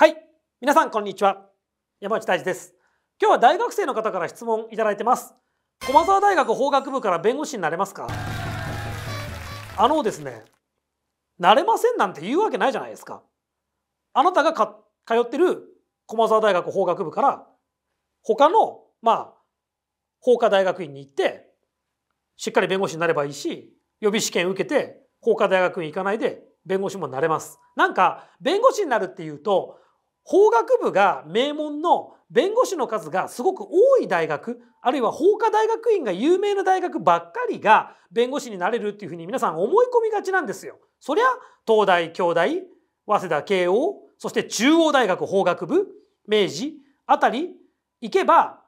はい皆さんこんにちは山内大地です今日は大学生の方から質問いただいてます駒沢大学法学部から弁護士になれますかあのですねなれませんなんて言うわけないじゃないですかあなたがか通ってる駒沢大学法学部から他のまあ法科大学院に行ってしっかり弁護士になればいいし予備試験受けて法科大学院行かないで弁護士もなれますなんか弁護士になるっていうと法学部が名門の弁護士の数がすごく多い大学あるいは法科大学院が有名な大学ばっかりが弁護士になれるっていうふうに皆さん思い込みがちなんですよ。そりゃ東大京大早稲田慶応そして中央大学法学部明治あたり行けば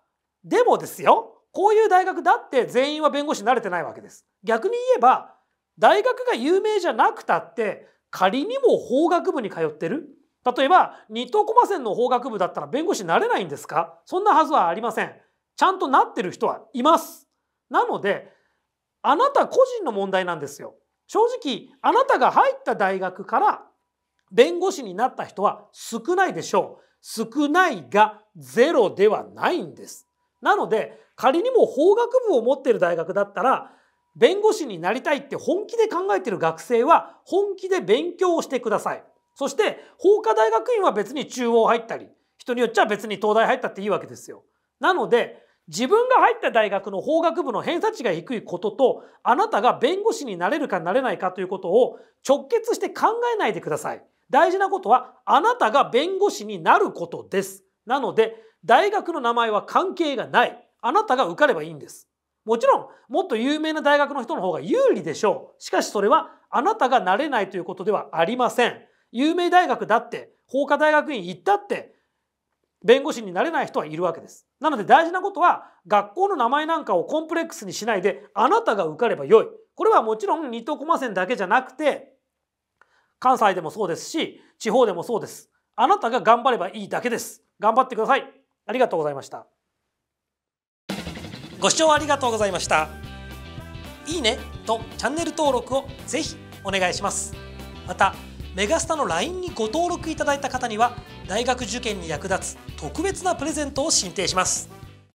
でもですよこういう大学だって全員は弁護士になれてないわけです。逆に言えば大学が有名じゃなくたって仮にも法学部に通ってる例えば二等駒線の法学部だったら弁護士になれないんですかそんなはずはありませんちゃんとなってる人はいますなのであなた個人の問題なんですよ正直あなたが入った大学から弁護士になった人は少ないでしょう少ないがゼロではないんですなので仮にも法学部を持っている大学だったら弁護士になりたいって本気で考えてる学生は本気で勉強をしてくださいそして法科大学院は別に中央入ったり人によっちゃ別に東大入ったっていいわけですよ。なので自分が入った大学の法学部の偏差値が低いこととあなたが弁護士になれるかなれないかということを直結して考えないでください。大事なことはあなたが弁護士になることです。なので大学の名前は関係がない。あなたが受かればいいんです。もちろんもっと有名な大学の人の方が有利でしょう。しかしそれはあなたがなれないということではありません。有名大学だって法科大学院行ったって弁護士になれない人はいるわけです。なので大事なことは学校の名前なんかをコンプレックスにしないであなたが受かればよい。これはもちろん二等駒線だけじゃなくて関西でもそうですし地方でもそうです。あなたが頑張ればいいだけです。頑張ってください。ありがとうございました。ご視聴ありがとうございました。いいねとチャンネル登録をぜひお願いします。またメガスタの LINE にご登録いただいた方には大学受験に役立つ特別なプレゼントを進呈します